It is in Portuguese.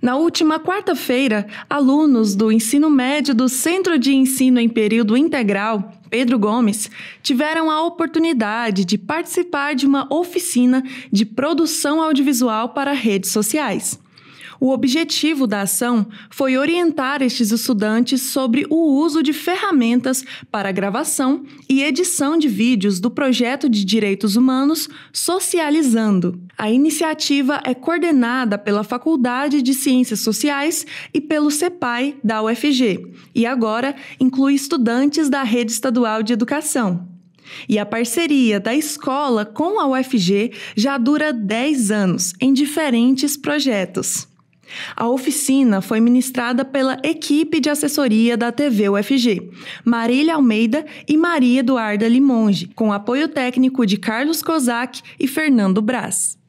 Na última quarta-feira, alunos do ensino médio do Centro de Ensino em Período Integral, Pedro Gomes, tiveram a oportunidade de participar de uma oficina de produção audiovisual para redes sociais. O objetivo da ação foi orientar estes estudantes sobre o uso de ferramentas para gravação e edição de vídeos do projeto de direitos humanos Socializando. A iniciativa é coordenada pela Faculdade de Ciências Sociais e pelo CEPAI da UFG e agora inclui estudantes da Rede Estadual de Educação. E a parceria da escola com a UFG já dura 10 anos em diferentes projetos. A oficina foi ministrada pela equipe de assessoria da TV UFG, Marília Almeida e Maria Eduarda Limonge, com apoio técnico de Carlos Kozak e Fernando Brás.